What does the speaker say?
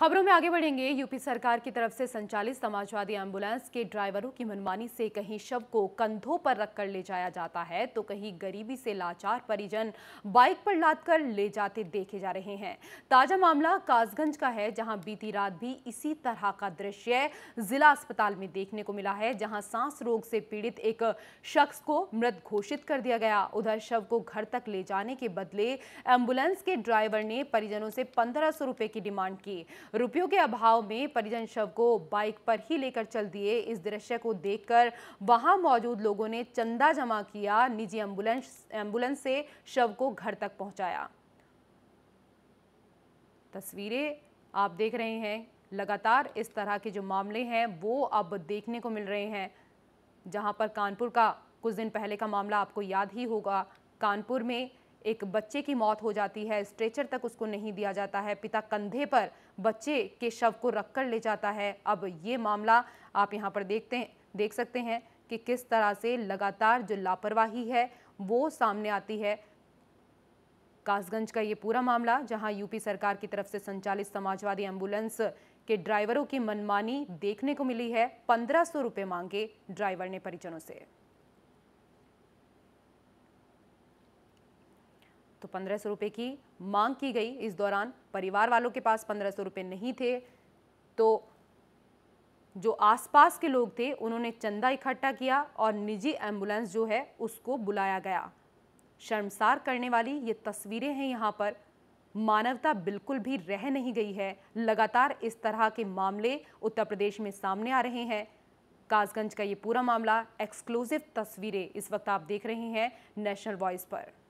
खबरों में आगे बढ़ेंगे यूपी सरकार की तरफ से संचालित समाजवादी एम्बुलेंस के ड्राइवरों की मनमानी से कहीं शव को कंधों पर रखकर ले जाया जाता है तो कहीं गरीबी से लाचार परिजन बाइक पर लाद कर ले जाते देखे जा रहे हैं ताजा मामला कासगंज का है जहां बीती रात भी इसी तरह का दृश्य जिला अस्पताल में देखने को मिला है जहाँ सांस रोग से पीड़ित एक शख्स को मृत घोषित कर दिया गया उधर शव को घर तक ले जाने के बदले एम्बुलेंस के ड्राइवर ने परिजनों से पंद्रह सौ की डिमांड की रुपयों के अभाव में परिजन शव को बाइक पर ही लेकर चल दिए इस दृश्य को देखकर वहां मौजूद लोगों ने चंदा जमा किया निजी एम्बुलेंस एम्बुलेंस से शव को घर तक पहुंचाया तस्वीरें आप देख रहे हैं लगातार इस तरह के जो मामले हैं वो अब देखने को मिल रहे हैं जहां पर कानपुर का कुछ दिन पहले का मामला आपको याद ही होगा कानपुर में एक बच्चे की मौत हो जाती है स्ट्रेचर तक उसको नहीं दिया जाता है पिता कंधे पर बच्चे के शव को रख कर ले जाता है अब ये मामला आप यहाँ पर देखते हैं देख सकते हैं कि किस तरह से लगातार जो लापरवाही है वो सामने आती है कासगंज का ये पूरा मामला जहां यूपी सरकार की तरफ से संचालित समाजवादी एम्बुलेंस के ड्राइवरों की मनमानी देखने को मिली है पंद्रह सौ रुपये मांगे ड्राइवर ने परिजनों से तो पंद्रह सौ रुपये की मांग की गई इस दौरान परिवार वालों के पास पंद्रह सौ रुपये नहीं थे तो जो आसपास के लोग थे उन्होंने चंदा इकट्ठा किया और निजी एम्बुलेंस जो है उसको बुलाया गया शर्मसार करने वाली ये तस्वीरें हैं यहाँ पर मानवता बिल्कुल भी रह नहीं गई है लगातार इस तरह के मामले उत्तर प्रदेश में सामने आ रहे हैं कासगंज का ये पूरा मामला एक्सक्लूसिव तस्वीरें इस वक्त आप देख रहे हैं नेशनल वॉइस पर